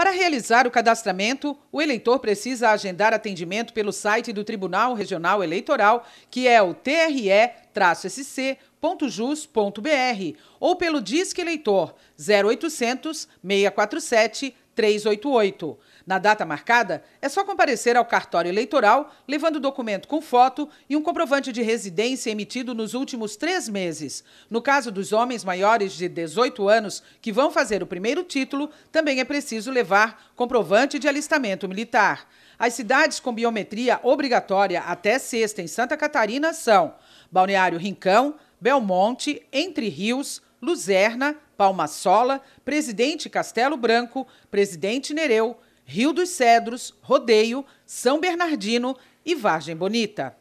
Para realizar o cadastramento, o eleitor precisa agendar atendimento pelo site do Tribunal Regional Eleitoral, que é o TRE-SC.jus.br, ou pelo Disque Eleitor 0800 647 388. Na data marcada, é só comparecer ao cartório eleitoral levando documento com foto e um comprovante de residência emitido nos últimos três meses. No caso dos homens maiores de 18 anos que vão fazer o primeiro título, também é preciso levar comprovante de alistamento militar. As cidades com biometria obrigatória até sexta em Santa Catarina são Balneário Rincão, Belmonte, Entre Rios, Luzerna, Sola, Presidente Castelo Branco, Presidente Nereu, Rio dos Cedros, Rodeio, São Bernardino e Vargem Bonita.